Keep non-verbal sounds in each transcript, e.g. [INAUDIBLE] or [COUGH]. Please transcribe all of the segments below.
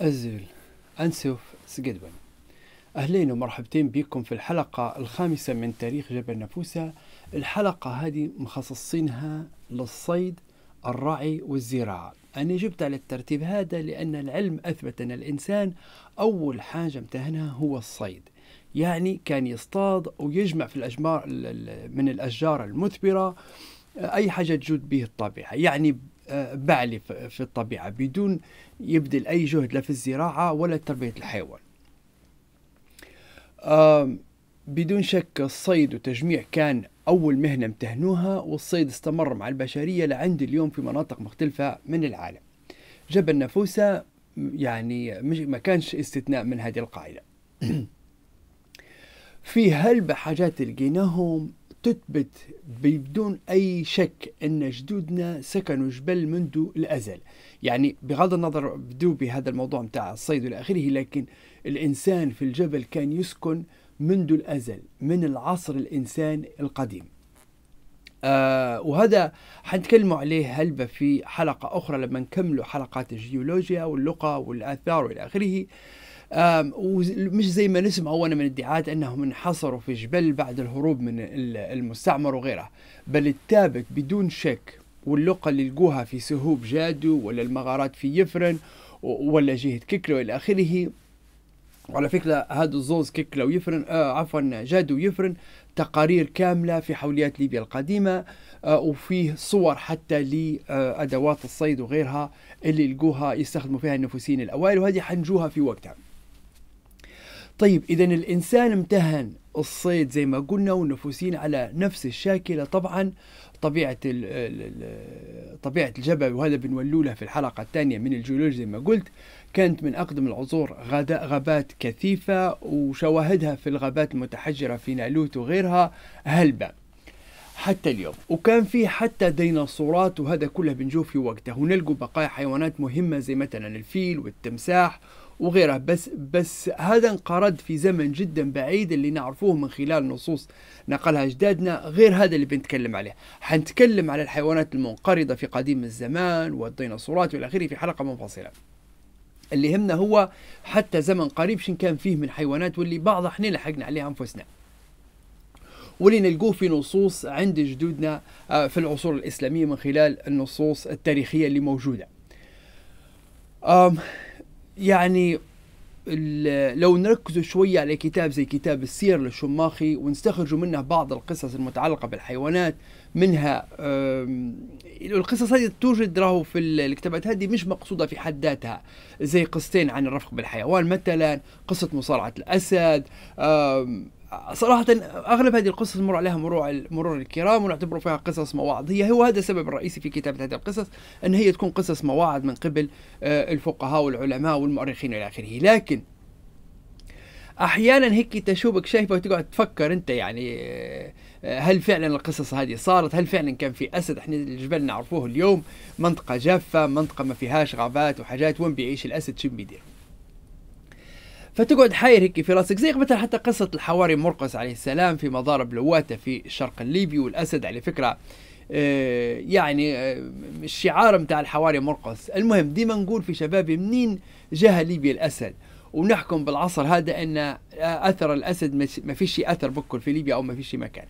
أزل أنسوف سجدون أهلين ومرحبتين بكم في الحلقة الخامسة من تاريخ جبل نافوسة الحلقة هذه مخصصينها للصيد الرعي والزراعة أنا جبت على الترتيب هذا لأن العلم أثبت أن الإنسان أول حاجة امتهنها هو الصيد يعني كان يصطاد ويجمع في الأجمار من الأشجار المثمرة أي حاجة تجود به الطبيعة يعني بعلي في الطبيعة بدون يبذل أي جهد لا في الزراعة ولا تربية الحيوان بدون شك الصيد والتجميع كان أول مهنة امتهنوها والصيد استمر مع البشرية لعند اليوم في مناطق مختلفة من العالم جبل نافوسة يعني ما كانش استثناء من هذه القاعدة [CLEARS THROAT] في هلبة حاجات لقيناهم تثبت بدون أي شك أن جدودنا سكنوا جبل منذ الأزل يعني بغض النظر بدو بهذا الموضوع متاع الصيد إلى آخره لكن الإنسان في الجبل كان يسكن منذ الأزل من العصر الإنسان القديم آه وهذا حنتكلموا عليه هلبة في حلقة أخرى لما نكملوا حلقات الجيولوجيا واللقاء والآثار وإلى آخره ومش زي ما نسمع أولا من ادعاءات أنهم انحصروا في جبل بعد الهروب من المستعمر وغيره بل التابك بدون شك واللقى اللي لقوها في سهوب جادو ولا المغارات في يفرن ولا جهة كيكلو وإلى آخره وعلى فكرة هذا الزوز كيكلو ويفرن آه عفوا جادو ويفرن تقارير كاملة في حوليات ليبيا القديمة آه وفيه صور حتى لأدوات آه الصيد وغيرها اللي لقوها يستخدموا فيها النفوسيين الأوائل وهذه حنجوها في وقتها طيب إذا الإنسان امتهن الصيد زي ما قلنا ونفوسين على نفس الشاكلة طبعا طبيعة طبيعة الجبل وهذا بنولوله في الحلقة الثانية من الجيولوجيا زي ما قلت كانت من أقدم العصور غابات كثيفة وشواهدها في الغابات المتحجرة في نالوت وغيرها هلبة حتى اليوم وكان في حتى ديناصورات وهذا كله بنشوف في وقته ونلقوا بقايا حيوانات مهمة زي مثلا الفيل والتمساح وغيره بس بس هذا انقرض في زمن جدا بعيد اللي نعرفوه من خلال نصوص نقلها اجدادنا غير هذا اللي بنتكلم عليه حنتكلم على الحيوانات المنقرضه في قديم الزمان والديناصورات والى اخره في حلقه منفصله اللي يهمنا هو حتى زمن قريب شن كان فيه من حيوانات واللي بعض احنا لحقنا عليها انفسنا واللي نلقوه في نصوص عند جدودنا آه، في العصور الإسلامية من خلال النصوص التاريخية اللي موجودة يعني لو نركزوا شوية على كتاب زي كتاب السير للشماخي ونستخرجوا منه بعض القصص المتعلقة بالحيوانات منها القصص هذه توجد راهو في الكتابات هذه مش مقصودة في حد ذاتها زي قصتين عن الرفق بالحيوان مثلا قصة مصارعة الأسد صراحة أغلب هذه القصص مر عليها مرور مرور الكرام ونعتبر فيها قصص مواعظ هي هو هذا السبب الرئيسي في كتابة هذه القصص أن هي تكون قصص مواعظ من قبل آه، الفقهاء والعلماء والمؤرخين إلى آخره لكن احيانا هيك تشوبك شايفه وتقعد تفكر انت يعني آه، هل فعلا القصص هذه صارت هل فعلا كان في اسد احنا الجبل نعرفوه اليوم منطقه جافه منطقه ما فيهاش غابات وحاجات وين بيعيش الاسد شو بيدير فتقعد حاير هيك في راسك زي مثلا حتى قصة الحواري مرقس عليه السلام في مضارب لواته في الشرق الليبي والأسد على فكرة آه، يعني آه، الشعار متاع الحواري مرقص المهم ديما نقول في شبابي منين جهة ليبيا الأسد ونحكم بالعصر هذا أن آه، أثر الأسد ما فيش أثر بكل في ليبيا أو ما فيش مكان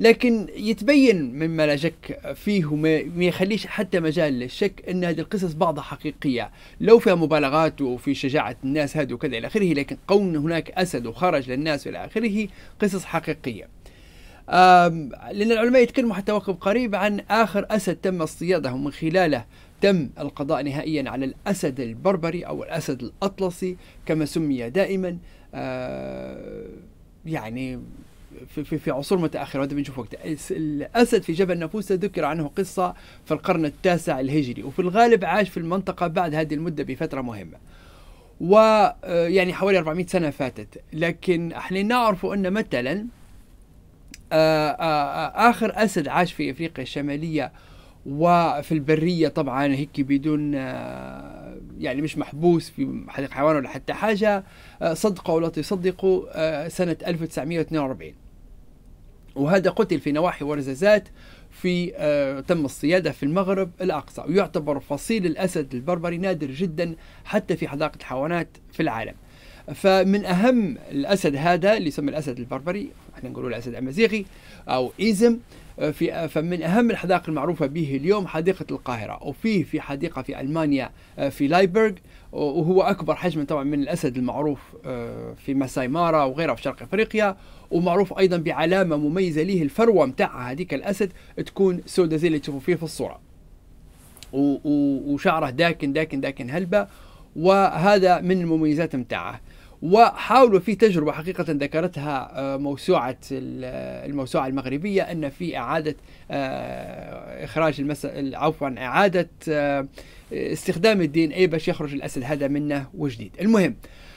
لكن يتبين مما لا شك فيه وما يخليش حتى مجال للشك ان هذه القصص بعضها حقيقيه لو فيها مبالغات وفي شجاعه الناس هذا وكذا الى اخره لكن كون هناك اسد وخرج للناس الى اخره قصص حقيقيه لأن العلماء يتكلموا حتى وقت قريب عن آخر أسد تم اصطياده ومن خلاله تم القضاء نهائيا على الأسد البربري أو الأسد الأطلسي كما سمي دائما آه، يعني في, في, في عصور متاخره وهذا بنشوف وقت الاسد في جبل نفوسه ذكر عنه قصه في القرن التاسع الهجري وفي الغالب عاش في المنطقه بعد هذه المده بفتره مهمه ويعني آه، حوالي 400 سنه فاتت لكن احنا نعرف ان مثلا آه، آه، اخر اسد عاش في افريقيا الشماليه وفي البريه طبعا هيك بدون يعني مش محبوس في حديقه حيوان ولا حتى حاجه صدقوا ولا تصدقوا سنه 1942 وهذا قتل في نواحي ورزازات في آه تم الصيادة في المغرب الأقصى ويعتبر فصيل الأسد البربري نادر جدا حتى في حدائق الحيوانات في العالم فمن أهم الأسد هذا اللي يسمى الأسد البربري احنا نقولوا الأسد الامازيغي أو إيزم آه، في آه، فمن أهم الحدائق المعروفة به اليوم حديقة القاهرة وفيه في حديقة في ألمانيا آه، في لايبرغ وهو أكبر حجما طبعا من الأسد المعروف في ماساي مارا وغيرها في شرق أفريقيا ومعروف أيضا بعلامة مميزة ليه الفروة متاعها هذيك الأسد تكون سودة زي اللي تشوفوا فيه في الصورة وشعره داكن داكن داكن هلبة وهذا من المميزات متاعه وحاولوا في تجربة حقيقة ذكرتها آه، موسوعة الموسوعة المغربية أن في إعادة آه، إخراج المس... عفوا إعادة آه، استخدام الدين اي باش يخرج الأسد هذا منه وجديد المهم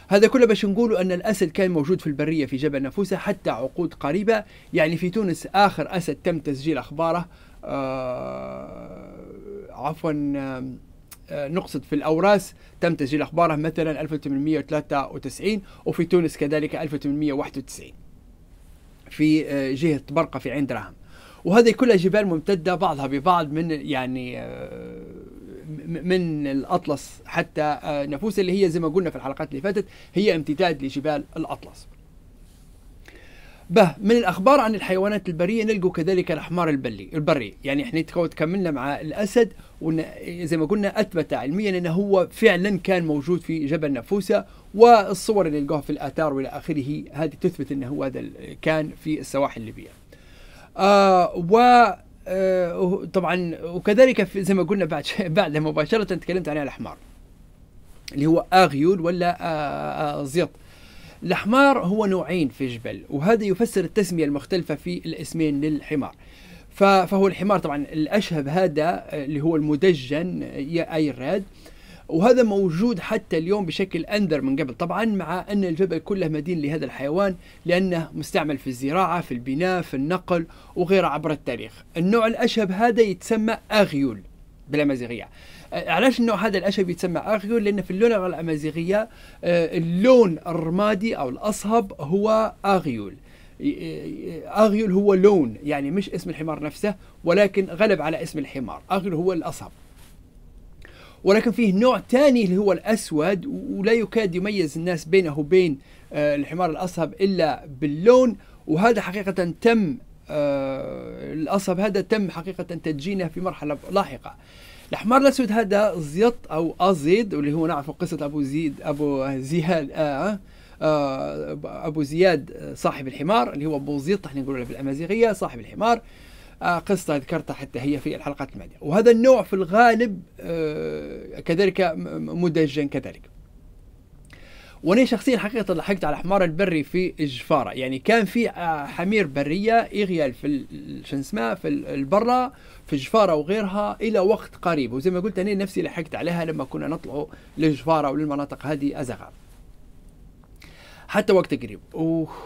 هذا كله باش نقولوا أن الأسد كان موجود في البرية في جبل نفوسه حتى عقود قريبة يعني في تونس آخر أسد تم تسجيل أخباره عفوا آه، نقصد في الأوراس تم تسجيل أخباره مثلا 1893 وفي تونس كذلك 1891 في آه، جهة برقة في عين درهم وهذه كلها جبال ممتدة بعضها ببعض من يعني آه، من الأطلس حتى نفوس اللي هي زي ما قلنا في الحلقات اللي فاتت هي امتداد لجبال الأطلس به من الأخبار عن الحيوانات البرية نلقوا كذلك الاحمر البلي البري يعني احنا تكملنا مع الأسد وزي ما قلنا أثبت علميا أنه هو فعلا كان موجود في جبل نفوسة والصور اللي نلقوها في الآثار وإلى آخره هذه تثبت أنه هو هذا كان في السواحل الليبية آه و آه طبعا وكذلك زي ما قلنا بعد [LAUGHS] بعد مباشره تكلمت عن الاحمر اللي هو اغيول ولا آه آه, آه، زيط الحمار هو نوعين في جبل وهذا يفسر التسمية المختلفة في الاسمين للحمار فهو الحمار طبعا الأشهب هذا آه، اللي هو المدجن آه، يا أي الراد وهذا موجود حتى اليوم بشكل أندر من قبل طبعا مع أن الجبل كله مدين لهذا الحيوان لأنه مستعمل في الزراعة في البناء في النقل وغيره عبر التاريخ النوع الأشهب هذا يتسمى أغيول بالأمازيغية أه، علاش النوع هذا العشب يتسمى اغيول لأن في اللغة الأمازيغية أه، اللون الرمادي أو الأصهب هو أغيول أه، أغيول هو لون يعني مش اسم الحمار نفسه ولكن غلب على اسم الحمار أغيول هو الأصهب ولكن فيه نوع ثاني اللي هو الأسود ولا يكاد يميز الناس بينه وبين الحمار الأصهب إلا باللون وهذا حقيقة تم الأصهب هذا تم حقيقة تدجينه في مرحلة لاحقة الحمار الاسود هذا زيط او ازيد واللي هو نعرفه قصه ابو زيد ابو زياد آه آه ابو زياد صاحب الحمار اللي هو ابو زيط احنا نقول في الامازيغيه صاحب الحمار آه قصه ذكرتها حتى هي في الحلقات الماضيه وهذا النوع في الغالب آه كذلك مدجن كذلك وانا شخصيا حقيقه لحقت على حمار البري في الجفاره يعني كان في آه، حمير بريه يغيال في شو في البرة في الجفاره وغيرها الى وقت قريب وزي ما قلت انا نفسي لحقت عليها لما كنا نطلع للجفاره وللمناطق هذه ازغر حتى وقت قريب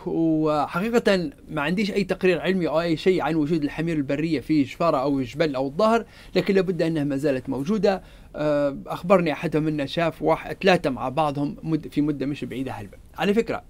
وحقيقة ما عنديش أي تقرير علمي أو أي شيء عن وجود الحمير البرية في جفاره أو جبل أو الظهر لكن لابد أنها ما زالت موجودة آه، أخبرني أحدهم أنه شاف واحد ثلاثة مع بعضهم في مدة مش بعيدة هلبا على فكرة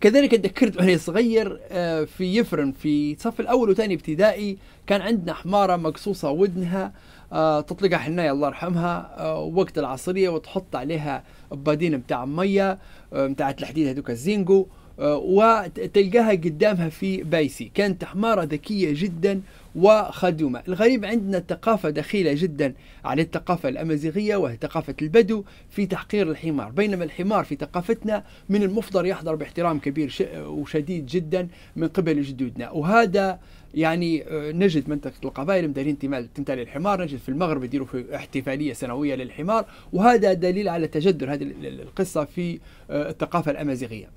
كذلك تذكرت وانا صغير آه، في يفرن في صف الاول وثاني ابتدائي كان عندنا حماره مقصوصه ودنها آه، تطلقها حناية الله يرحمها آه، وقت العصرية وتحط عليها بادين بتاع مية بتاع آه، الحديد هذوك الزينجو وتلقاها قدامها في بايسي كانت حمارة ذكية جدا وخدومة الغريب عندنا ثقافة دخيلة جدا على الثقافة الأمازيغية وهي ثقافة البدو في تحقير الحمار بينما الحمار في ثقافتنا من المفضل يحضر باحترام كبير وشديد جدا من قبل جدودنا وهذا يعني آه، نجد منطقة القبائل مدارين تمثال الحمار نجد في المغرب يديروا في احتفالية سنوية للحمار وهذا دليل على تجذر هذه القصة في آه، الثقافة الأمازيغية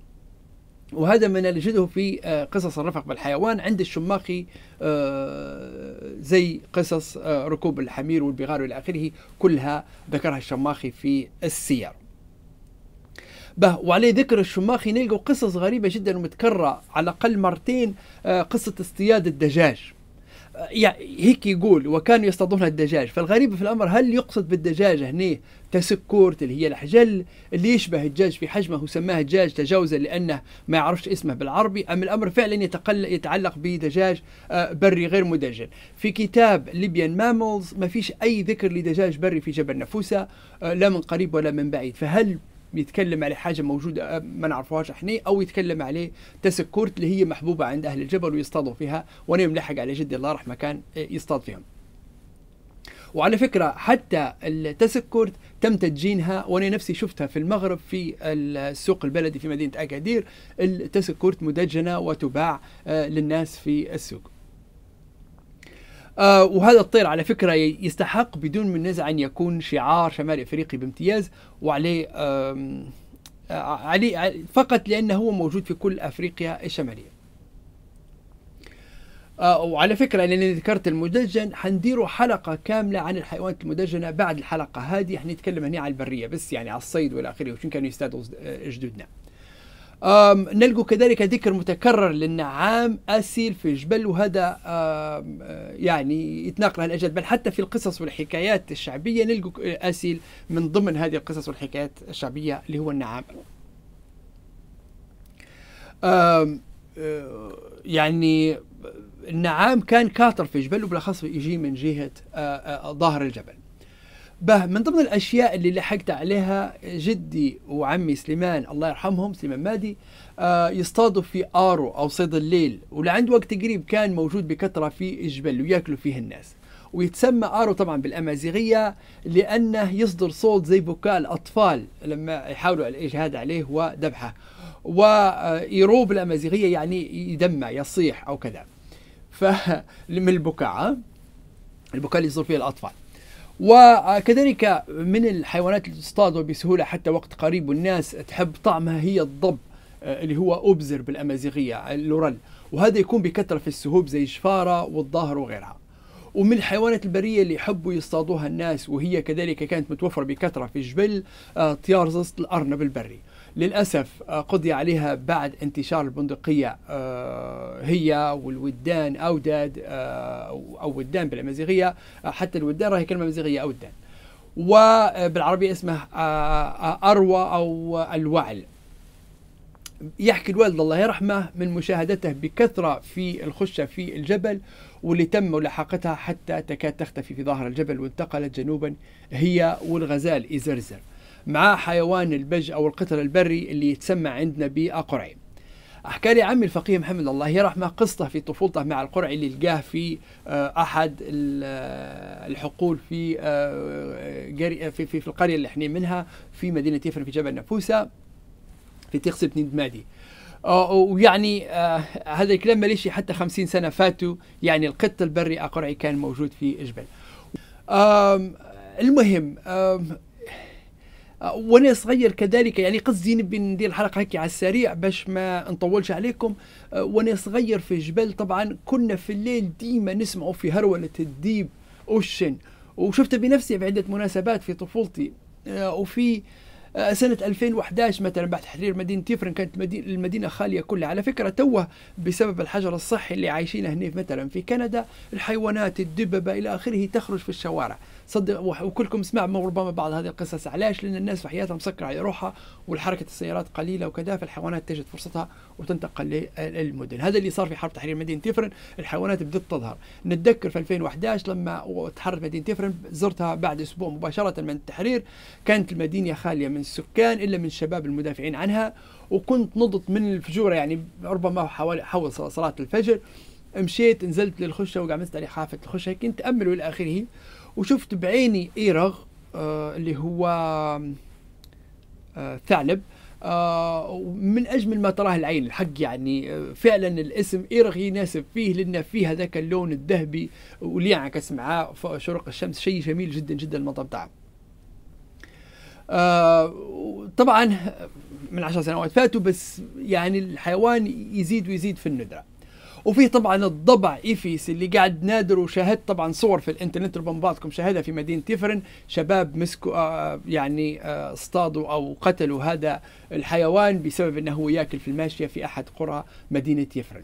وهذا ما نجده في آه، قصص الرفق بالحيوان عند الشماخي زي قصص ركوب الحمير والبغال والى اخره كلها ذكرها الشماخي في السير به وعلى ذكر الشماخي نلقوا قصص غريبه جدا ومتكرره على الاقل مرتين آه، قصه اصطياد الدجاج يعني هيك يقول وكانوا يصطادون الدجاج فالغريب في الامر هل يقصد بالدجاج هنا تسكورت اللي هي الحجل اللي يشبه الدجاج في حجمه وسماه دجاج تجاوزا لانه ما يعرفش اسمه بالعربي ام الامر فعلا يتقل يتعلق بدجاج آه، بري غير مدجل في كتاب ليبيان مامولز ما فيش اي ذكر لدجاج بري في جبل نفوسه لا من قريب ولا من بعيد فهل بيتكلم على حاجه موجوده آه، ما نعرفوهاش احنا او يتكلم عليه تسكرت اللي هي محبوبه عند اهل الجبل ويصطادوا فيها وانا ملحق على جدي الله يرحمه كان آه، يصطاد فيهم وعلى فكرة حتى التسكرت تم تدجينها وأنا نفسي شفتها في المغرب في السوق البلدي في مدينة أكادير التسكرت مدجنة وتباع آه، للناس في السوق آه وهذا الطير على فكرة يستحق بدون من نزع أن يكون شعار شمال إفريقي بامتياز وعليه آه عليه فقط لأنه هو موجود في كل أفريقيا الشمالية آه وعلى فكرة لأنني ذكرت المدجن حنديروا حلقة كاملة عن الحيوانات المدجنة بعد الحلقة هذه حنتكلم هنا على البرية بس يعني على الصيد والى آخره وشن كانوا يستادوا جدودنا نلقى كذلك ذكر متكرر للنعام أسيل في جبل وهذا يعني يتناقل الأجيال بل حتى في القصص والحكايات الشعبية نلقى أسيل من ضمن هذه القصص والحكايات الشعبية اللي هو النعام آه، يعني النعام كان كاطر في جبل وبالأخص يجي من جهة آه، آه، ظهر الجبل به من ضمن الاشياء اللي لحقت عليها جدي وعمي سليمان الله يرحمهم سليمان مادي آه يصطادوا في ارو او صيد الليل ولعند وقت قريب كان موجود بكثره في الجبل وياكلوا فيه الناس ويتسمى ارو طبعا بالامازيغيه لانه يصدر صوت زي بكاء الاطفال لما يحاولوا الاجهاد عليه وذبحه ويروب الامازيغيه يعني يدمع يصيح او كذا ف [LAUGHS] من البكاء البكاء اللي يصدر فيه الاطفال وكذلك من الحيوانات اللي تصطاد بسهولة حتى وقت قريب والناس تحب طعمها هي الضب آه، اللي هو أوبزر بالأمازيغية اللورال وهذا يكون بكثرة في السهوب زي الشفارة والظاهر وغيرها ومن الحيوانات البرية اللي يحبوا يصطادوها الناس وهي كذلك كانت متوفرة بكثرة في الجبل آه، طيار زست الأرنب البري للأسف آه، قضي عليها بعد انتشار البندقية آه، هي والودان أوداد آه، أو ودان بالأمازيغية حتى الودان راهي كلمة أمازيغية أودان وبالعربية اسمه أروى أو الوعل يحكي الوالد الله يرحمه من مشاهدته بكثرة في الخشة في الجبل واللي تم ملاحقتها حتى تكاد تختفي في ظاهر الجبل وانتقلت جنوبا هي والغزال إزرزر مع حيوان البج أو القطر البري اللي يتسمى عندنا بقرعي أحكى لي عمي الفقيه محمد الله يرحمه قصته في طفولته مع القرعي اللي لقاه في آه، أحد آه، الحقول في آه، في, في, في القرية اللي احنا منها في مدينة يفر في جبل نفوسة في تيخس بن دمادي ويعني آه هذا الكلام ماليش حتى خمسين سنة فاتوا يعني القط البري أقرعي كان موجود في جبل المهم آم وانا صغير كذلك يعني قصدي نبي ندير الحلقه هكي على السريع باش ما نطولش عليكم آه، وانا صغير في الجبل طبعا كنا في الليل ديما نسمعوا في هروله الديب اوشن وشفت بنفسي في عده مناسبات في طفولتي آه، وفي آه، سنة 2011 مثلا بعد تحرير مدينة تيفرن كانت مدينة المدينة خالية كلها على فكرة توه بسبب الحجر الصحي اللي عايشينه هنا مثلا في كندا الحيوانات الدببة إلى آخره تخرج في الشوارع صدق وكلكم سمع ربما بعض هذه القصص علاش لان الناس في حياتها مسكره على روحها والحركه السيارات قليله وكذا فالحيوانات تجد فرصتها وتنتقل للمدن هذا اللي صار في حرب تحرير مدينه تفرن الحيوانات بدات تظهر نتذكر في 2011 لما تحررت مدينه تفرن زرتها بعد اسبوع مباشره من التحرير كانت المدينه خاليه من السكان الا من الشباب المدافعين عنها وكنت نضت من الفجور يعني ربما حوالي حول صلاه الفجر مشيت نزلت للخشه وقعدت على حافه الخشه كنت امل والى اخره وشفت بعيني ايرغ آه اللي هو آه ثعلب آه من اجمل ما تراه العين الحق يعني آه، فعلا الاسم ايرغ يناسب فيه لان فيه هذاك اللون الذهبي واللي ينعكس معاه شروق الشمس شيء جميل جدا جدا المنظر تاعه آه طبعا من عشر سنوات فاتوا بس يعني الحيوان يزيد ويزيد في الندره وفي طبعا الضبع إيفيس اللي قاعد نادر وشاهدت طبعا صور في الانترنت ربما بعضكم شاهدها في مدينة تيفرن شباب مسكوا آه، يعني آه، اصطادوا أو قتلوا هذا الحيوان بسبب أنه هو ياكل في الماشية في أحد قرى مدينة تيفرن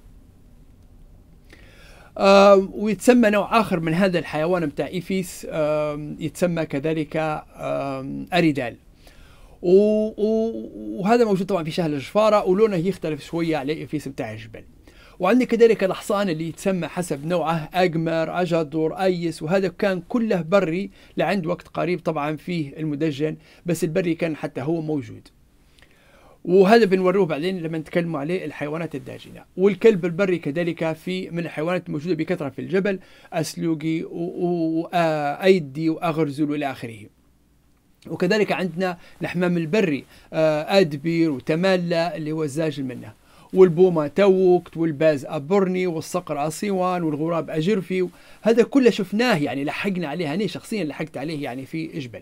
آه ويتسمى نوع آخر من هذا الحيوان بتاع إيفيس آه يتسمى كذلك آه أريدال وهذا موجود طبعا في شهر الجفارة ولونه يختلف شوية على إيفيس بتاع الجبل وعندي كذلك الحصان اللي يتسمى حسب نوعه أقمر أجدر أيس وهذا كان كله بري لعند وقت قريب طبعا فيه المدجن بس البري كان حتى هو موجود وهذا بنوروه بعدين لما نتكلموا عليه الحيوانات الداجنة والكلب البري كذلك في من الحيوانات الموجودة بكثرة في الجبل أسلوقي وأيدي آه، وأغرزل وإلى آخره وكذلك عندنا الحمام البري آه، أدبير وتملة اللي هو الزاجل منه والبومة توكت والباز أبرني والصقر عصيوان والغراب أجرفي هذا كله شفناه يعني لحقنا عليه أنا شخصيا لحقت عليه يعني في إجبل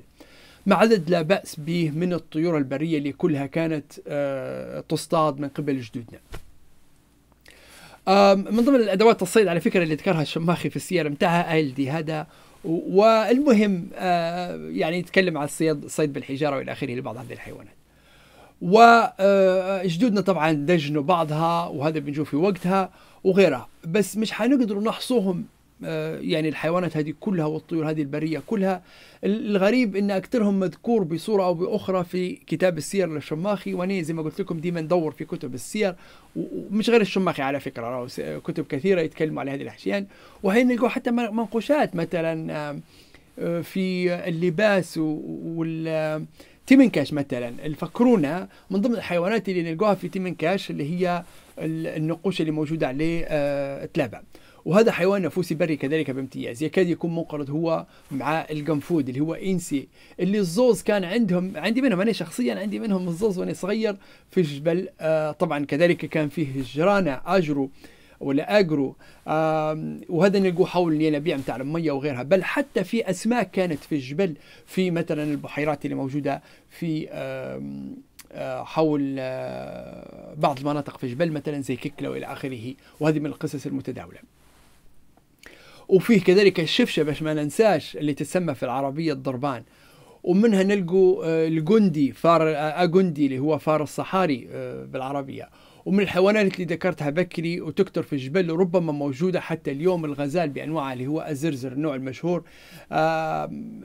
مع عدد لا بأس به من الطيور البرية اللي كلها كانت آه، تصطاد من قبل جدودنا من ضمن الأدوات الصيد على فكرة اللي ذكرها الشماخي في السياره متاعها ال دي هذا والمهم آه، يعني يتكلم عن الصيد الصيد بالحجارة وإلى آخره لبعض هذه الحيوانات وجدودنا آه، آه، طبعا دجنوا بعضها وهذا بنشوف في وقتها وغيرها بس مش حنقدروا نحصوهم آه، يعني الحيوانات هذه كلها والطيور هذه البرية كلها الغريب أن أكثرهم مذكور بصورة أو بأخرى في كتاب السير للشماخي وأنا زي ما قلت لكم ديما ندور في كتب السير ومش غير الشماخي على فكرة كتب كثيرة يتكلموا على هذه الأحيان وحين نلقوا حتى منقوشات مثلا في اللباس وال تيمنكاش مثلا الفكرونه من ضمن الحيوانات اللي نلقاها في تيمنكاش اللي هي النقوش اللي موجوده عليه آه، تلابة وهذا حيوان نفوسي بري كذلك بامتياز يكاد يكون منقرض هو مع القنفود اللي هو انسي اللي الزوز كان عندهم عندي منهم انا شخصيا عندي منهم الزوز وانا صغير في الجبل آه طبعا كذلك كان فيه الجرانه اجرو ولا اجرو وهذا نلقوا حول الينابيع نتاع الميه وغيرها بل حتى في اسماك كانت في الجبل في مثلا البحيرات اللي موجوده في حول بعض المناطق في الجبل مثلا زي ككلة والى اخره وهذه من القصص المتداوله وفيه كذلك الشفشه باش ما ننساش اللي تسمى في العربيه الضربان ومنها نلقوا الجندي فار اجندي اللي هو فار الصحاري بالعربيه ومن الحيوانات اللي ذكرتها بكري وتكثر في الجبل وربما موجودة حتى اليوم الغزال بانواعه اللي هو الزرزر النوع المشهور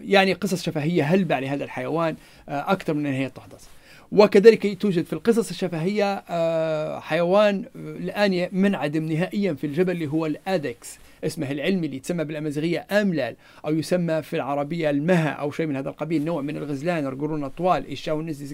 يعني قصص شفهية هلبة لهذا الحيوان آه، أكثر من أن هي تحدث وكذلك توجد في القصص الشفهية آه، حيوان آه، الآن منعدم نهائيا في الجبل اللي هو الأدكس اسمه العلمي اللي يتسمى بالأمازيغية أملال أو يسمى في العربية المها أو شيء من هذا القبيل نوع من الغزلان رقرون طوال إشاو نزيز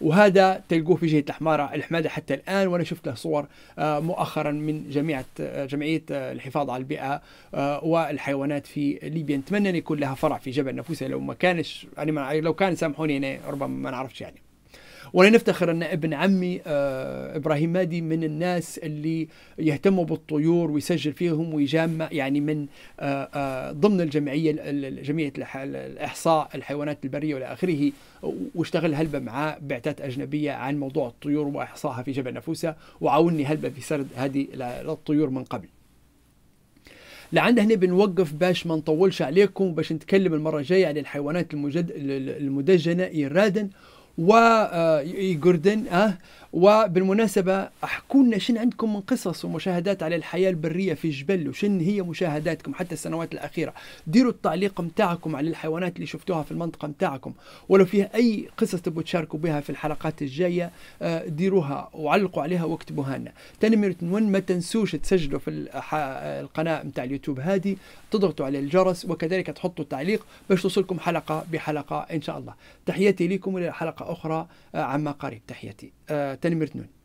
وهذا تلقوه في جهه الحماره الحماده حتى الان وانا شفت له صور آه، مؤخرا من جميع جمعيه آه، الحفاظ على البيئه آه، والحيوانات في ليبيا نتمنى ان يكون لها فرع في جبل نفوسه لو ما كانش يعني لو كان سامحوني انا ربما ما نعرفش يعني وانا نفتخر ان ابن عمي آه، ابراهيم مادي من الناس اللي يهتموا بالطيور ويسجل فيهم ويجمع يعني من آه، آه، ضمن الجمعيه جمعيه الاحصاء الحيوانات البريه والى اخره واشتغل هلبة معاه بعثات أجنبية عن موضوع الطيور وإحصائها في جبل نفوسة وعاوني هلبة في سرد هذه الطيور من قبل لعند هنا بنوقف باش ما نطولش عليكم باش نتكلم المرة الجاية عن الحيوانات المجد المدجنة إيرادا وجوردن أه وبالمناسبة آه، احكوا لنا شن عندكم من قصص ومشاهدات على الحياة البرية في جبل وشن هي مشاهداتكم حتى السنوات الأخيرة ديروا التعليق متاعكم على الحيوانات اللي شفتوها في المنطقة متاعكم ولو فيها أي قصص تبوا تشاركوا بها في الحلقات الجاية آه، ديروها وعلقوا عليها واكتبوها لنا تنمية ون ما تنسوش تسجلوا في آه، القناة متاع اليوتيوب هذه تضغطوا على الجرس وكذلك تحطوا التعليق باش توصلكم حلقة بحلقة إن شاء الله تحياتي لكم إلى الحلقة حلقة أخرى آه، عما قريب تحياتي آه، تنمير تنون